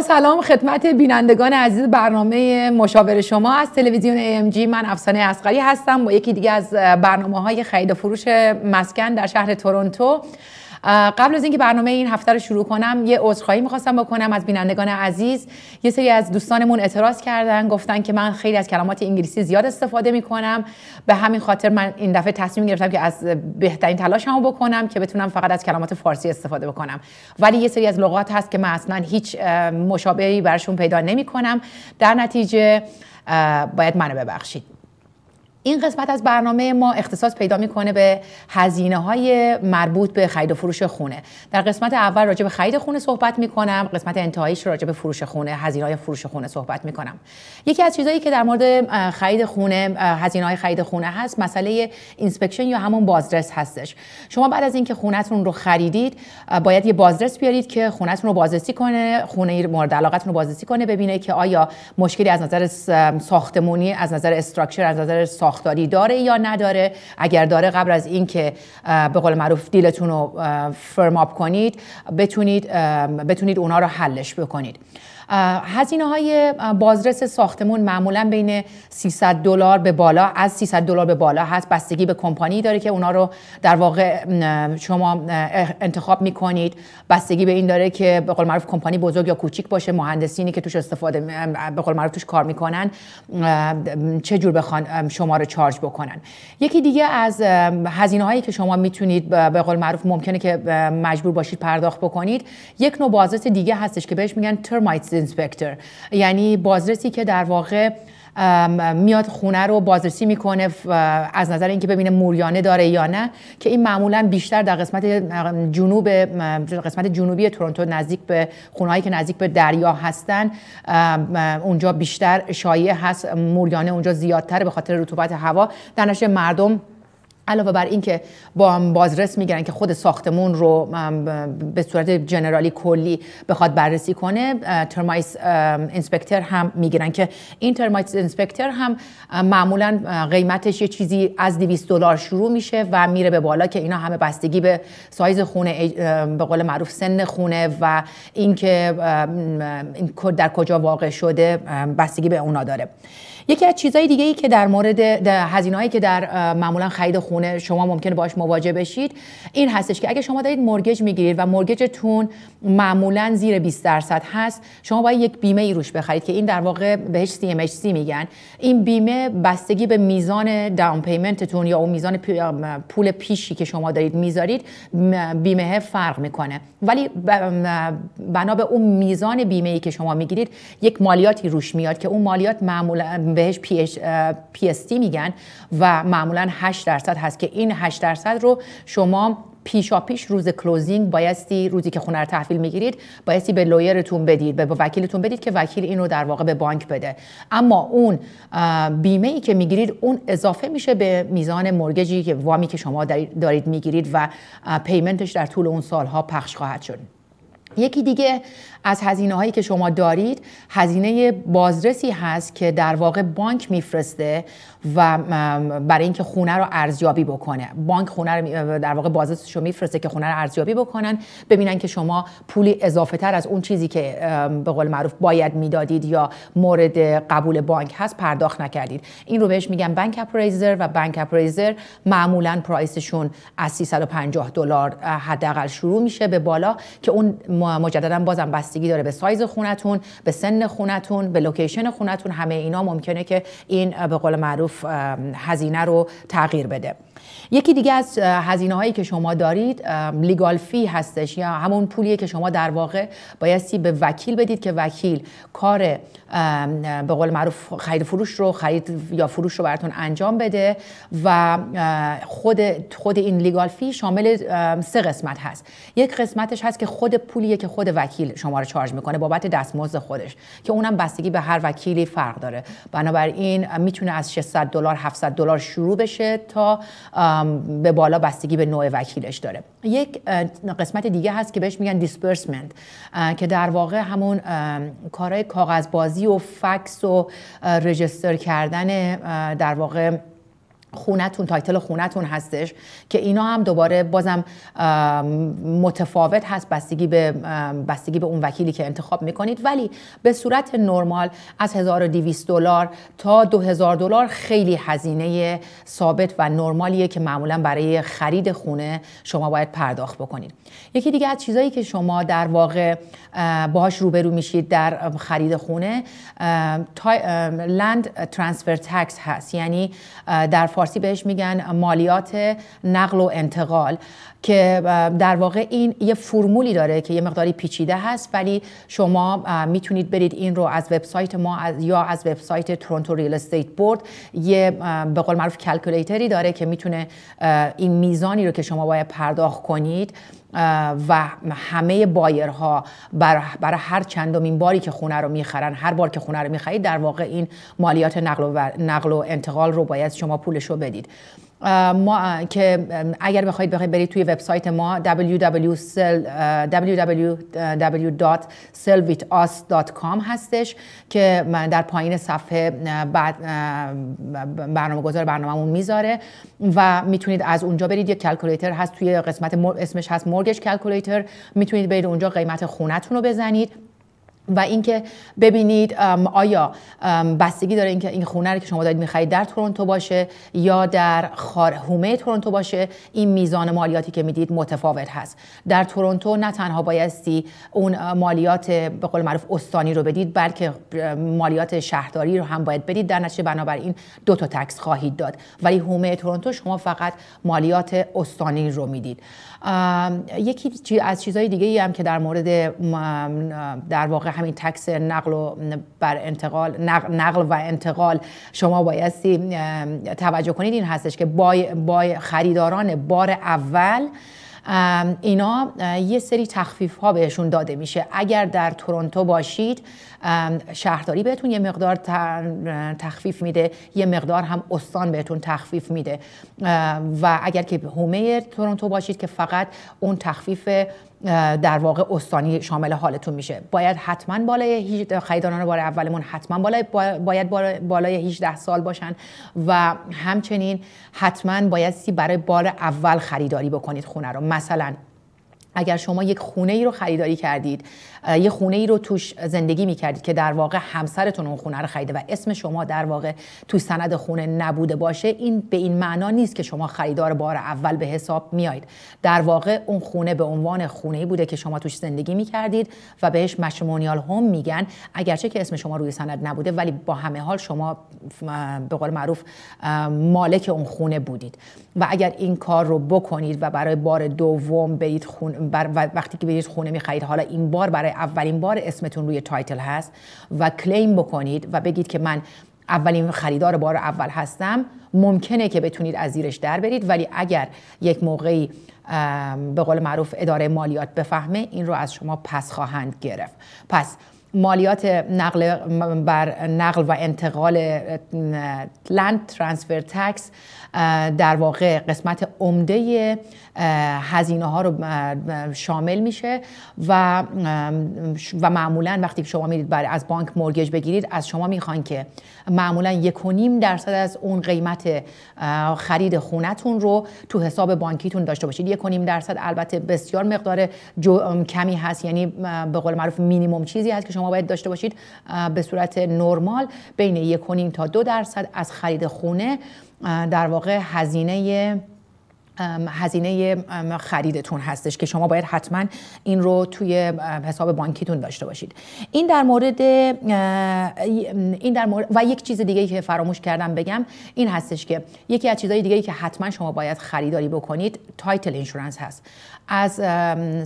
سلام خدمت بینندگان عزیز برنامه مشاور شما از تلویزیون AMG من افسانه اسقری هستم با یکی دیگه از برنامه های خرید و فروش مسکن در شهر تورنتو قبل از اینکه برنامه این هفته رو شروع کنم یه عذرخواهی میخواستم بکنم از بینندگان عزیز یه سری از دوستانمون اعتراض کردن گفتن که من خیلی از کلمات انگلیسی زیاد استفاده میکنم به همین خاطر من این دفعه تصمیم گرفتم که از بهترین تلاشمو بکنم که بتونم فقط از کلمات فارسی استفاده بکنم ولی یه سری از لغات هست که من اصلا هیچ مشابهی برشون پیدا نمیکنم در نتیجه باید منو ببخشید این قسمت از برنامه ما اختصاص پیدا میکنه به هزینه های مربوط به خرید و فروش خونه در قسمت اول راجع به خرید خونه صحبت میکنم قسمت انتهاییش راجع به فروش خونه هزینه های فروش خونه صحبت میکنم یکی از چیزهایی که در مورد خرید خونه هزینه های خرید خونه هست مسئله اینسپکشن یا همون بازرس هستش شما بعد از اینکه خونهتون رو خریدید باید یه بازرس بیارید که خونهتون رو بازرسی کنه خونه مورد علاقتون رو بازرسی کنه ببینه که آیا مشکلی از نظر ساختمونی از نظر استراکچر از نظر ساخت ساختاری داره یا نداره اگر داره قبل از اینکه به قول معروف دیلتون رو فرم اپ کنید بتونید بتونید اونا رو حلش بکنید هزینه های بازرس ساختمون معمولا بین 300 دلار به بالا از 300 دلار به بالا هست بستگی به کمپانی داره که اونا رو در واقع شما انتخاب میکنید بستگی به این داره که به قول معروف کمپانی بزرگ یا کوچیک باشه مهندسینی که توش استفاده به قول معروف توش کار میکنن چه جور بخوان شما رو چارج بکنن یکی دیگه از هزینه هایی که شما میتونید به قول معروف ممکنه که مجبور باشید پرداخت بکنید یک نوع بازرس دیگه هستش که بهش میگن ترمایت. اینسپکتور یعنی بازرسی که در واقع میاد خونه رو بازرسی میکنه از نظر اینکه ببینه موریانه داره یا نه که این معمولا بیشتر در قسمت جنوب قسمت جنوبی تورنتو نزدیک به خونهایی که نزدیک به دریا هستن اونجا بیشتر شایع هست موریانه اونجا زیادتر به خاطر رطوبت هوا در مردم علاوه بر اینکه با بازرس میگیرن که خود ساختمون رو به صورت جنرالی کلی بخواد بررسی کنه ترمایس اینسپکتر هم میگیرن که این ترمایس اینسپکتر هم معمولا قیمتش یه چیزی از 200 دلار شروع میشه و میره به بالا که اینا همه بستگی به سایز خونه به قول معروف سن خونه و اینکه در کجا واقع شده بستگی به اونا داره یکی از چیزهای دیگه ای که در مورد هایی که در معمولا خرید خونه شما ممکن باش مواجه بشید این هستش که اگه شما دارید مرگج میگیرید و مرگجتون معمولا زیر 20 درصد هست شما باید یک بیمه ای روش بخرید که این در واقع بهش CMHC میگن این بیمه بستگی به میزان داون پیمنتتون یا اون میزان پول پیشی که شما دارید میذارید بیمه فرق میکنه ولی بنا به اون میزان بیمه ای که شما میگیرید یک مالیاتی روش میاد که اون مالیات معمولا بهش پی تی میگن و معمولا 8 درصد هست که این 8 درصد رو شما پیشا پیش روز کلوزینگ بایستی روزی که خونه رو تحویل میگیرید بایستی به لویرتون بدید به وکیلتون بدید که وکیل این رو در واقع به بانک بده اما اون بیمه ای که میگیرید اون اضافه میشه به میزان مرگجی که وامی که شما دارید میگیرید و پیمنتش در طول اون سالها پخش خواهد شد یکی دیگه از هزینه هایی که شما دارید هزینه بازرسی هست که در واقع بانک میفرسته و برای اینکه خونه رو ارزیابی بکنه بانک خونه رو در واقع بازرسش رو میفرسته که خونه رو ارزیابی بکنن ببینن که شما پولی اضافه تر از اون چیزی که به قول معروف باید میدادید یا مورد قبول بانک هست پرداخت نکردید این رو بهش میگن بانک اپریزر و بانک اپریزر معمولا پرایسشون از 350 دلار حداقل شروع میشه به بالا که اون مجددا بازم بستگی داره به سایز خونتون به سن خونتون به لوکیشن خونتون همه اینا ممکنه که این به قول معروف هزینه رو تغییر بده یکی دیگه از هزینه هایی که شما دارید لیگال فی هستش یا همون پولیه که شما در واقع بایستی به وکیل بدید که وکیل کار به قول معروف خرید فروش رو خرید یا فروش رو براتون انجام بده و خود خود این لیگال فی شامل سه قسمت هست یک قسمتش هست که خود پولیه که خود وکیل شما رو چارج میکنه بابت دستمزد خودش که اونم بستگی به هر وکیلی فرق داره بنابراین میتونه از 600 دلار 700 دلار شروع بشه تا به بالا بستگی به نوع وکیلش داره یک قسمت دیگه هست که بهش میگن دیسپرسمنت که در واقع همون کارهای کاغذبازی و فکس و رجستر کردن در واقع خونتون تایتل خونتون هستش که اینا هم دوباره بازم متفاوت هست بستگی به بستگی به اون وکیلی که انتخاب میکنید ولی به صورت نرمال از 1200 دلار تا 2000 دلار خیلی هزینه ثابت و نرمالیه که معمولا برای خرید خونه شما باید پرداخت بکنید یکی دیگه از چیزایی که شما در واقع باهاش روبرو میشید در خرید خونه لند ترانسفر تکس هست یعنی در فارسی بهش میگن مالیات نقل و انتقال که در واقع این یه فرمولی داره که یه مقداری پیچیده هست ولی شما میتونید برید این رو از وبسایت ما از یا از وبسایت تورنتو ریل استیت بورد یه به قول معروف کلکولیتری داره که میتونه این میزانی رو که شما باید پرداخت کنید و همه بایرها برای هر چندمین باری که خونه رو میخرن هر بار که خونه رو میخرید در واقع این مالیات نقل و, نقل و انتقال رو باید شما پولش رو بدید ما که اگر بخواید بخواید برید توی وبسایت ما www.sellwithus.com هستش که در پایین صفحه بعد برنامه گذار برنامهمون میذاره و میتونید از اونجا برید یک کلکولیتر هست توی قسمت اسمش هست مورگش کلکولیتر میتونید برید اونجا قیمت خونتون رو بزنید و اینکه ببینید آیا بستگی داره اینکه این خونه رو که شما دارید میخرید در تورنتو باشه یا در خار تورنتو باشه این میزان مالیاتی که میدید متفاوت هست در تورنتو نه تنها بایستی اون مالیات به قول معروف استانی رو بدید بلکه مالیات شهرداری رو هم باید بدید در نتیجه بنابراین دو تا تکس خواهید داد ولی هومه تورنتو شما فقط مالیات استانی رو میدید یکی از چیزهای دیگه ای هم که در مورد در واقع همین تکس نقل و بر انتقال نقل و انتقال شما بایستی توجه کنید این هستش که بای, بای خریداران بار اول اینا یه سری تخفیف ها بهشون داده میشه اگر در تورنتو باشید شهرداری بهتون یه مقدار تخفیف میده یه مقدار هم استان بهتون تخفیف میده و اگر که هومه تورنتو باشید که فقط اون تخفیف در واقع استانی شامل حالتون میشه باید حتما بالای خریداران بار اولمون حتما بالای باید بالای 18 سال باشن و همچنین حتما سی برای بار اول خریداری بکنید خونه رو مثلا اگر شما یک خونه ای رو خریداری کردید یه خونه ای رو توش زندگی می کردید که در واقع همسرتون اون خونه رو خریده و اسم شما در واقع تو سند خونه نبوده باشه این به این معنا نیست که شما خریدار بار اول به حساب میایید در واقع اون خونه به عنوان خونه ای بوده که شما توش زندگی می کردید و بهش مشمونیال هوم میگن اگرچه که اسم شما روی سند نبوده ولی با همه حال شما به قول معروف مالک اون خونه بودید و اگر این کار رو بکنید و برای بار دوم برید خونه بر وقتی که برید خونه میخرید حالا این بار برای اولین بار اسمتون روی تایتل هست و کلیم بکنید و بگید که من اولین خریدار بار اول هستم ممکنه که بتونید از زیرش در برید ولی اگر یک موقعی به قول معروف اداره مالیات بفهمه این رو از شما پس خواهند گرفت پس مالیات نقل بر نقل و انتقال لند ترانسفر تکس در واقع قسمت عمده هزینه ها رو شامل میشه و و معمولا وقتی شما میرید برای از بانک مورگج بگیرید از شما میخوان که معمولا یک و نیم درصد از اون قیمت خرید خونتون رو تو حساب بانکیتون داشته باشید یک و نیم درصد البته بسیار مقدار کمی هست یعنی به قول معروف مینیمم چیزی هست که شما باید داشته باشید به صورت نرمال بین یک و نیم تا دو درصد از خرید خونه در واقع هزینه هزینه خریدتون هستش که شما باید حتما این رو توی حساب بانکیتون داشته باشید این در مورد این در مورد و یک چیز دیگه که فراموش کردم بگم این هستش که یکی از چیزهای دیگه که حتما شما باید خریداری بکنید تایتل اینشورنس هست از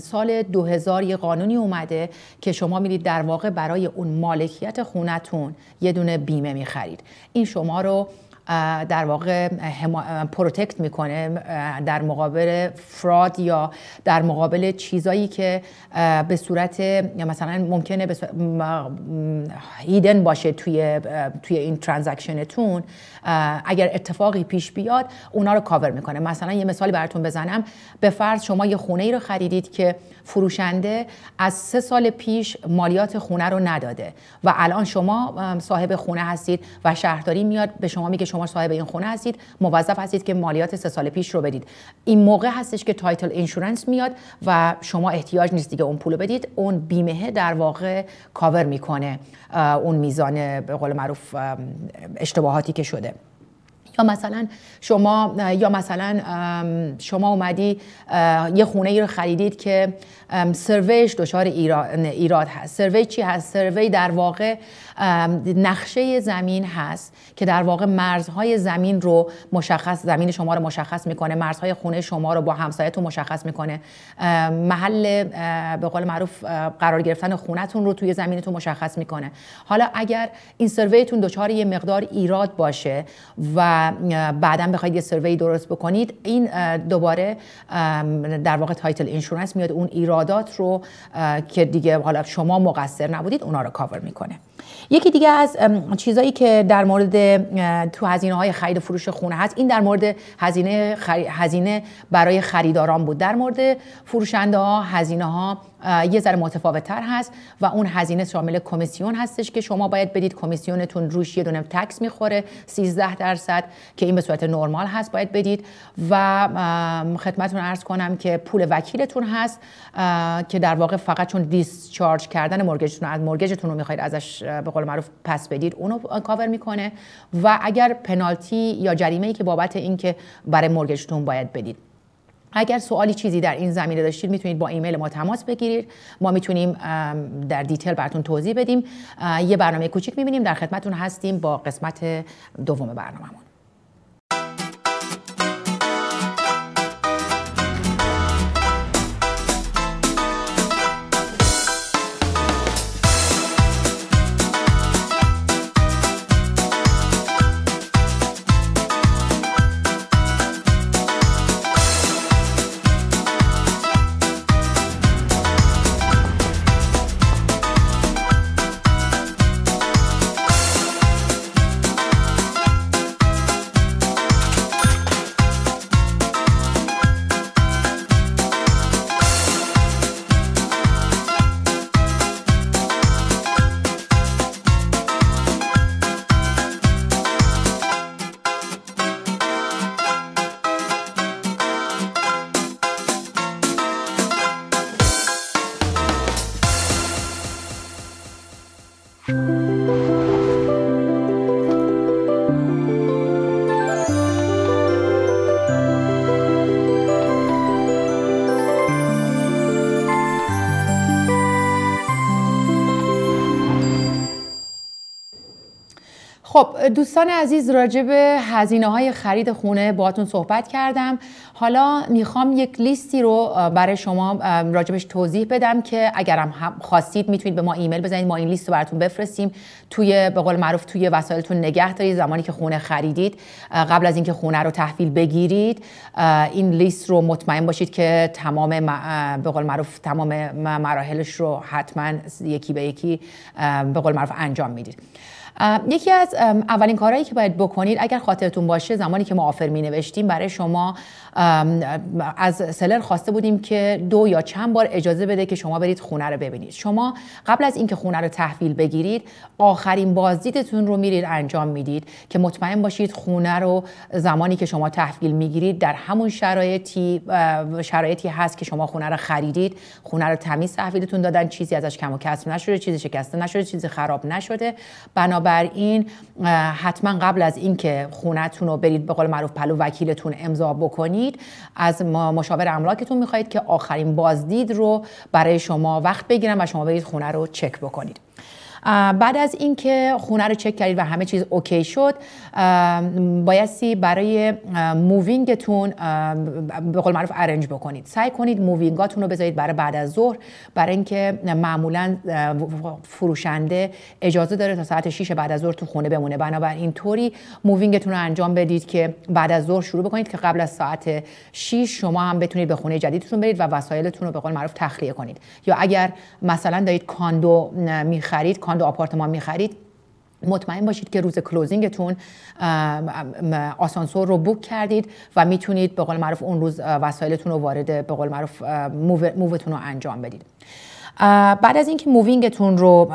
سال 2000 یه قانونی اومده که شما میرید در واقع برای اون مالکیت خونتون یه دونه بیمه میخرید این شما رو در واقع پروتکت میکنه در مقابل فراد یا در مقابل چیزایی که به صورت مثلا ممکنه به صورت هیدن باشه توی توی این ترانزکشنتون اگر اتفاقی پیش بیاد اونا رو کاور میکنه مثلا یه مثالی براتون بزنم به فرض شما یه خونه ای رو خریدید که فروشنده از سه سال پیش مالیات خونه رو نداده و الان شما صاحب خونه هستید و شهرداری میاد به شما میگه شما صاحب این خونه هستید موظف هستید که مالیات سه سال پیش رو بدید این موقع هستش که تایتل اینشورنس میاد و شما احتیاج نیست دیگه اون پول بدید اون بیمه در واقع کاور میکنه اون میزان به قول معروف اشتباهاتی که شده یا مثلا شما یا مثلا شما اومدی یه خونه ای رو خریدید که سرویش دچار ایراد هست سروی چی هست سروی در واقع نقشه زمین هست که در واقع مرزهای زمین رو مشخص زمین شما رو مشخص میکنه مرزهای خونه شما رو با همسایتون مشخص میکنه محل به قول معروف قرار گرفتن خونتون رو توی زمینتون مشخص میکنه حالا اگر این سرویتون دچار یه مقدار ایراد باشه و بعدا بخواید یه سروی درست بکنید این دوباره در واقع تایتل اینشورنس میاد اون ایرادات رو که دیگه حالا شما مقصر نبودید اونا رو کاور میکنه یکی دیگه از چیزایی که در مورد تو هزینه های خرید و فروش خونه هست این در مورد هزینه, هزینه برای خریداران بود در مورد فروشنده ها هزینه ها یه ذره متفاوت تر هست و اون هزینه شامل کمیسیون هستش که شما باید بدید کمیسیونتون روش یه دونه تکس میخوره 13 درصد که این به صورت نرمال هست باید بدید و خدمتون ارز کنم که پول وکیلتون هست که در واقع فقط چون دیسچارج کردن مرگجتون از رو میخواید ازش به قول معروف پس بدید اونو کاور میکنه و اگر پنالتی یا جریمه ای که بابت اینکه برای مرگجتون باید بدید اگر سوالی چیزی در این زمینه داشتید میتونید با ایمیل ما تماس بگیرید ما میتونیم در دیتیل براتون توضیح بدیم یه برنامه کوچیک میبینیم در خدمتون هستیم با قسمت دوم برنامهمون دوستان عزیز راجع به هزینه های خرید خونه باهاتون صحبت کردم حالا میخوام یک لیستی رو برای شما راجبش توضیح بدم که اگر هم خواستید میتونید به ما ایمیل بزنید ما این لیست رو براتون بفرستیم توی به قول معروف توی وسایلتون نگه دارید زمانی که خونه خریدید قبل از اینکه خونه رو تحویل بگیرید این لیست رو مطمئن باشید که تمام به قول معروف تمام مراحلش رو حتما یکی به یکی به قول معروف انجام میدید یکی از اولین کارهایی که باید بکنید اگر خاطرتون باشه زمانی که ما آفر می نوشتیم برای شما از سلر خواسته بودیم که دو یا چند بار اجازه بده که شما برید خونه رو ببینید شما قبل از اینکه خونه رو تحویل بگیرید آخرین بازدیدتون رو میرید انجام میدید که مطمئن باشید خونه رو زمانی که شما تحویل میگیرید در همون شرایطی شرایطی هست که شما خونه رو خریدید خونه رو تمیز تحویلتون دادن چیزی ازش کم و کسر نشده چیزی شکسته نشده چیزی خراب نشده این حتما قبل از اینکه خونهتون رو برید به قول معروف پلو وکیلتون امضا بکنید از مشاور املاکتون میخواهید که آخرین بازدید رو برای شما وقت بگیرن و شما برید خونه رو چک بکنید بعد از اینکه خونه رو چک کردید و همه چیز اوکی شد بایستی برای مووینگتون به قول معروف ارنج بکنید سعی کنید مووینگاتون رو بذارید برای بعد از ظهر برای اینکه معمولا فروشنده اجازه داره تا ساعت 6 بعد از ظهر تو خونه بمونه بنابراین طوری مووینگتون رو انجام بدید که بعد از ظهر شروع بکنید که قبل از ساعت 6 شما هم بتونید به خونه جدیدتون برید و وسایلتون رو به قول معروف تخلیه کنید یا اگر مثلا دارید کاندو میخرید کاندو آپارتمان میخرید مطمئن باشید که روز کلوزینگتون آسانسور رو بوک کردید و میتونید به قول معروف اون روز وسایلتون رو وارد به قول معروف مووتون رو انجام بدید بعد از اینکه مووینگتون رو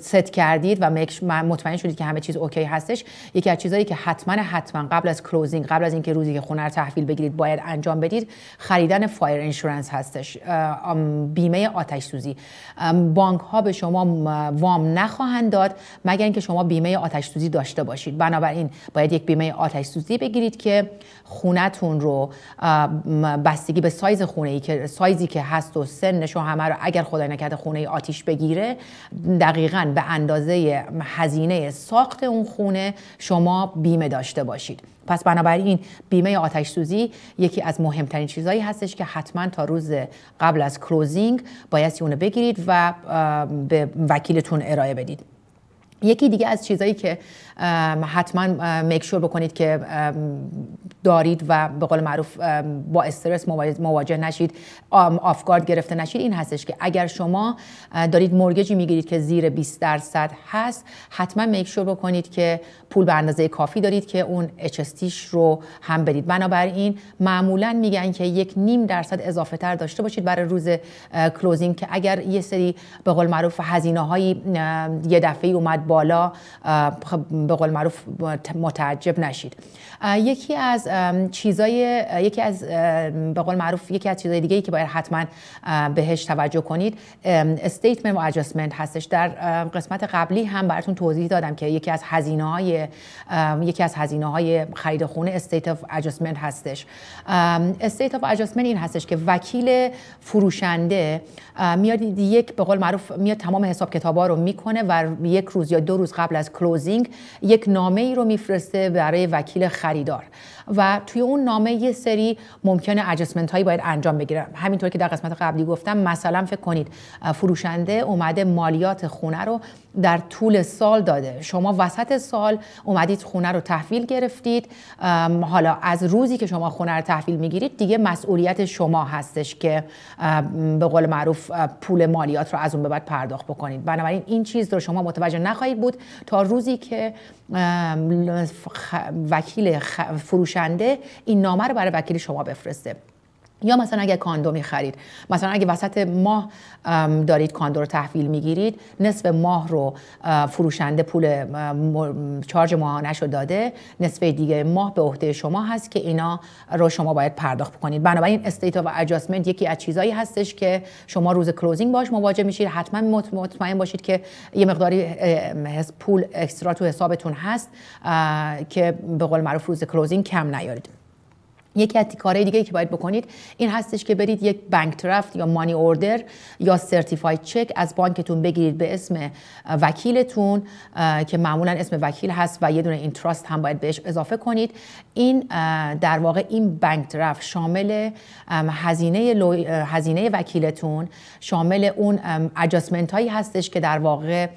ست کردید و مطمئن شدید که همه چیز اوکی هستش یکی از چیزهایی که حتما حتما قبل از کلوزینگ قبل از اینکه روزی که خونه رو تحویل بگیرید باید انجام بدید خریدن فایر اینشورنس هستش بیمه آتش سوزی بانک ها به شما وام نخواهند داد مگر اینکه شما بیمه آتش سوزی داشته باشید بنابراین باید یک بیمه آتش سوزی بگیرید که خونتون رو بستگی به سایز خونه ای که سایزی که هست و سنش و همه رو اگر خدای نکرده خونه آتیش بگیره دقیقا به اندازه هزینه ساخت اون خونه شما بیمه داشته باشید پس بنابراین بیمه آتش سوزی یکی از مهمترین چیزهایی هستش که حتما تا روز قبل از کلوزینگ بایستی اونو بگیرید و به وکیلتون ارائه بدید یکی دیگه از چیزایی که حتما میکشور بکنید که دارید و به قول معروف با استرس مواجه نشید آفگارد گرفته نشید این هستش که اگر شما دارید مرگجی میگیرید که زیر 20 درصد هست حتما میکشور بکنید که پول به اندازه کافی دارید که اون اچستیش رو هم بدید بنابراین معمولا میگن که یک نیم درصد اضافه تر داشته باشید برای روز کلوزینگ که اگر یه سری به قول معروف هزینه هایی یه دفعه اومد بالا خب، به قول معروف متعجب نشید یکی از چیزای یکی از به قول معروف یکی از چیزای دیگه ای که باید حتما بهش توجه کنید استیتمنت و ادجستمنت هستش در قسمت قبلی هم براتون توضیح دادم که یکی از هزینه های یکی از هزینه های خرید خونه استیت اف ادجستمنت هستش استیت اف ادجستمنت این هستش که وکیل فروشنده میاد یک به قول معروف میاد تمام حساب ها رو میکنه و یک روز دو روز قبل از کلوزینگ یک نامه ای رو میفرسته برای وکیل خریدار و توی اون نامه یه سری ممکنه اجسمنت هایی باید انجام بگیرن همینطور که در قسمت قبلی گفتم مثلا فکر کنید فروشنده اومده مالیات خونه رو در طول سال داده شما وسط سال اومدید خونه رو تحویل گرفتید حالا از روزی که شما خونه رو تحویل میگیرید دیگه مسئولیت شما هستش که به قول معروف پول مالیات رو از اون به بعد پرداخت بکنید بنابراین این چیز رو شما متوجه نخواهید بود تا روزی که وکیل فروشنده این نامه رو برای وکیل شما بفرسته یا مثلا اگه کاندو می خرید مثلا اگه وسط ماه دارید کاندو رو تحویل گیرید نصف ماه رو فروشنده پول چارج ماهانش رو داده نصف دیگه ماه به عهده شما هست که اینا رو شما باید پرداخت کنید بنابراین استیت و اجاسمنت یکی از چیزایی هستش که شما روز کلوزینگ باش مواجه میشید حتما مطمئن باشید که یه مقداری پول اکسترا تو حسابتون هست که به قول معروف روز کلوزینگ کم نیارید یکی از کارهای دیگه که باید بکنید این هستش که برید یک بانک ترافت یا مانی اوردر یا سرتیفاید چک از بانکتون بگیرید به اسم وکیلتون که معمولا اسم وکیل هست و یه دونه این تراست هم باید بهش اضافه کنید این در واقع این بانک ترافت شامل هزینه هزینه وکیلتون شامل اون اجاسمنت هایی هستش که در واقع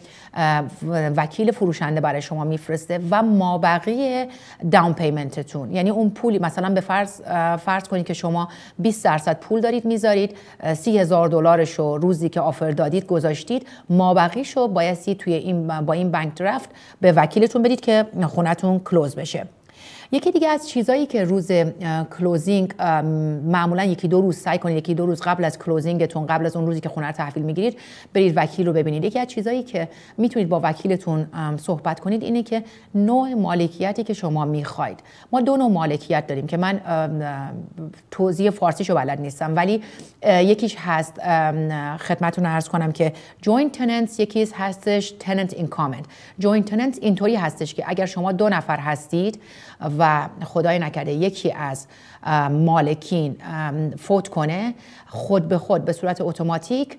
وکیل فروشنده برای شما میفرسته و مابقی داون پیمنتتون یعنی اون پولی مثلا به فرض فرض کنید که شما 20 درصد پول دارید میذارید 30 هزار دلارش رو روزی که آفر دادید گذاشتید مابقیش رو بایستی توی این با این بانک درافت به وکیلتون بدید که خونتون کلوز بشه یکی دیگه از چیزایی که روز کلوزینگ معمولا یکی دو روز سعی کنید یکی دو روز قبل از کلوزینگتون قبل از اون روزی که خونه رو تحویل میگیرید برید وکیل رو ببینید یکی از چیزایی که میتونید با وکیلتون صحبت کنید اینه که نوع مالکیتی که شما میخواید ما دو نوع مالکیت داریم که من توضیح فارسیشو بلد نیستم ولی یکیش هست خدمتتون عرض کنم که joint tenants یکیش هستش تننت in اینطوری هستش که اگر شما دو نفر هستید و خدای نکرده یکی از مالکین فوت کنه خود به خود به صورت اتوماتیک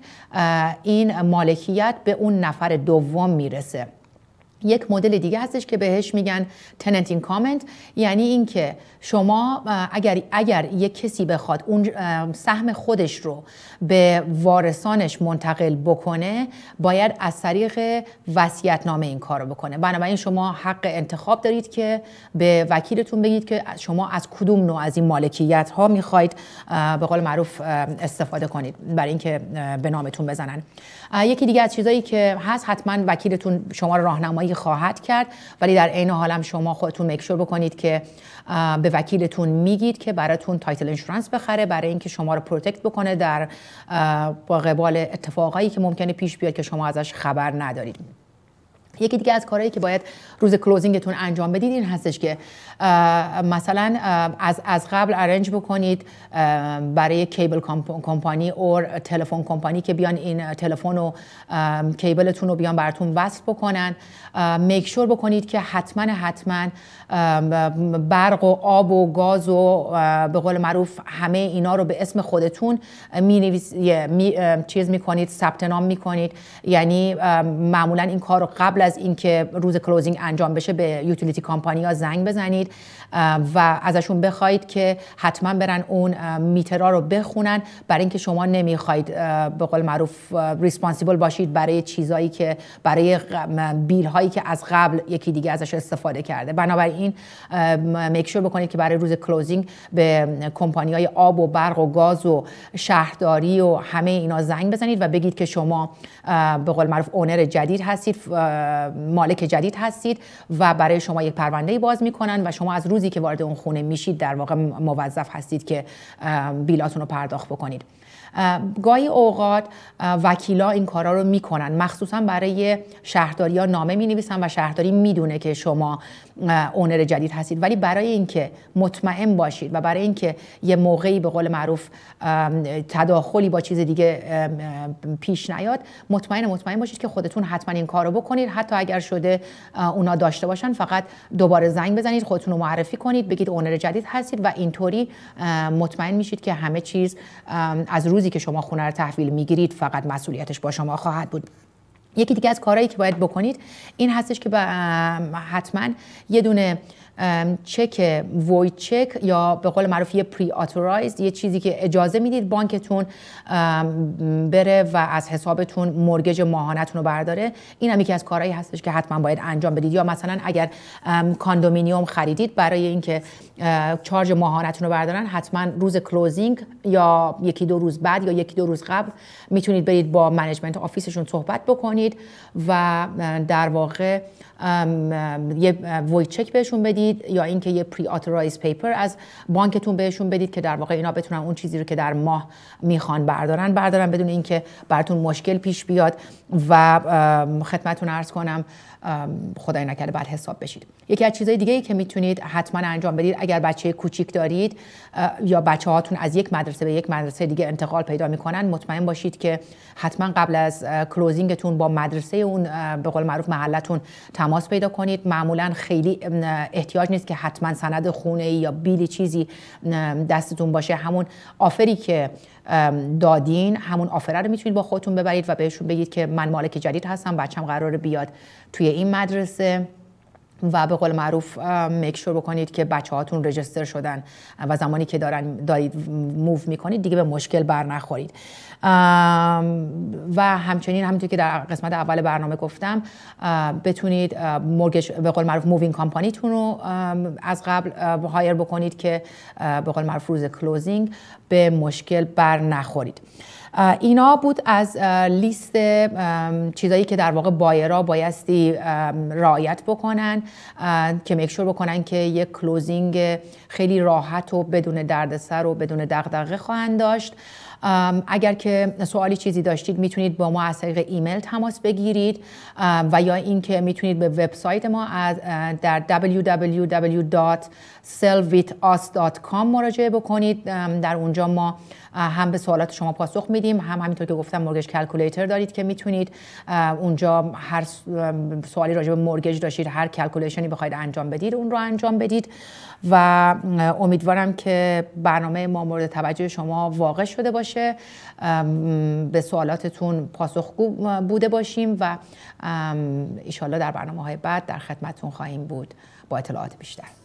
این مالکیت به اون نفر دوم میرسه یک مدل دیگه هستش که بهش میگن tenant این کامنت یعنی اینکه شما اگر اگر یک کسی بخواد اون سهم خودش رو به وارثانش منتقل بکنه باید از طریق وصیت نامه این کارو بکنه بنابراین شما حق انتخاب دارید که به وکیلتون بگید که شما از کدوم نوع از این مالکیت ها میخواید به قول معروف استفاده کنید برای اینکه به نامتون بزنن یکی دیگه از چیزایی که هست حتما وکیلتون شما رو راهنمایی خواهد کرد ولی در عین حالم شما خودتون مکشور بکنید که به وکیلتون میگید که براتون تایتل انشورنس بخره برای اینکه شما رو پروتکت بکنه در با قبال اتفاقایی که ممکنه پیش بیاد که شما ازش خبر ندارید یکی دیگه از کارهایی که باید روز کلوزینگتون انجام بدید این هستش که مثلا از از قبل ارنج بکنید برای کیبل کمپانی او تلفن کمپانی که بیان این تلفن و کیبلتون رو بیان براتون وصل بکنن میک شور بکنید که حتما حتما برق و آب و گاز و به قول معروف همه اینا رو به اسم خودتون می, می... چیز میکنید ثبت نام میکنید یعنی معمولا این کار رو قبل از اینکه روز کلوزینگ انجام بشه به یوتیلیتی ها زنگ بزنید و ازشون بخواید که حتما برن اون میترا رو بخونن برای اینکه شما نمیخواید به قول معروف ریسپانسیبل باشید برای چیزایی که برای بیل هایی که از قبل یکی دیگه ازش استفاده کرده بنابراین میکشور بکنید که برای روز کلوزینگ به کمپانی های آب و برق و گاز و شهرداری و همه اینا زنگ بزنید و بگید که شما به قول معروف اونر جدید هستید مالک جدید هستید و برای شما یک پرونده باز میکنن و شما از روزی که وارد اون خونه میشید در واقع موظف هستید که بیلاتون رو پرداخت بکنید گاهی اوقات وکیلا این کارا رو میکنن مخصوصا برای شهرداری ها نامه می و شهرداری میدونه که شما اونر جدید هستید ولی برای اینکه مطمئن باشید و برای اینکه یه موقعی به قول معروف تداخلی با چیز دیگه پیش نیاد مطمئن مطمئن باشید که خودتون حتما این کارو بکنید حتی اگر شده اونا داشته باشن فقط دوباره زنگ بزنید خودتون رو معرفی کنید بگید اونر جدید هستید و اینطوری مطمئن میشید که همه چیز از روزی که شما خونه رو تحویل میگیرید فقط مسئولیتش با شما خواهد بود یکی دیگه از کارهایی که باید بکنید این هستش که با حتما یه دونه چک وای چک یا به قول معروف یه پری اتورایزد یه چیزی که اجازه میدید بانکتون بره و از حسابتون مرگج ماهانتون رو برداره این هم یکی از کارهایی هستش که حتما باید انجام بدید یا مثلا اگر کاندومینیوم خریدید برای اینکه چارج ماهانتون رو بردارن حتما روز کلوزینگ یا یکی دو روز بعد یا یکی دو روز قبل میتونید برید با منیجمنت آفیسشون صحبت بکنید و در واقع یه وایت چک بهشون بدید یا اینکه یه پری اتورایز پیپر از بانکتون بهشون بدید که در واقع اینا بتونن اون چیزی رو که در ماه میخوان بردارن بردارن بدون اینکه براتون مشکل پیش بیاد و خدمتتون عرض کنم خدای نکرده بعد حساب بشید یکی از چیزهای دیگه ای که میتونید حتما انجام بدید اگر بچه کوچیک دارید یا بچه هاتون از یک مدرسه به یک مدرسه دیگه انتقال پیدا میکنن مطمئن باشید که حتما قبل از کلوزینگتون با مدرسه اون به قول معروف محلتون تمام تماس پیدا کنید معمولا خیلی احتیاج نیست که حتما سند خونه یا بیلی چیزی دستتون باشه همون آفری که دادین همون آفره رو میتونید با خودتون ببرید و بهشون بگید که من مالک جدید هستم بچم قرار بیاد توی این مدرسه و به قول معروف شور بکنید که بچه هاتون رجستر شدن و زمانی که دارن دارید موو میکنید دیگه به مشکل بر نخورید و همچنین همینطور که در قسمت اول برنامه گفتم بتونید مرگش به قول معروف مووینگ کامپانیتون رو از قبل هایر بکنید که به قول معروف روز کلوزینگ به مشکل بر نخورید اینا بود از لیست چیزایی که در واقع بایرا بایستی رعایت بکنن که مکشور بکنن که یک کلوزینگ خیلی راحت و بدون دردسر و بدون دغدغه خواهند داشت اگر که سوالی چیزی داشتید میتونید با ما از طریق ایمیل تماس بگیرید و یا اینکه میتونید به وبسایت ما از در www.sellwithus.com مراجعه بکنید در اونجا ما هم به سوالات شما پاسخ میدیم هم همینطور که گفتم مورگج کلکولیتر دارید که میتونید اونجا هر سوالی راجع به مورگج داشتید هر کلکولیشنی بخواید انجام بدید اون رو انجام بدید و امیدوارم که برنامه ما مورد توجه شما واقع شده باشه به سوالاتتون پاسخگو بوده باشیم و ایشالله در برنامه های بعد در خدمتتون خواهیم بود با اطلاعات بیشتر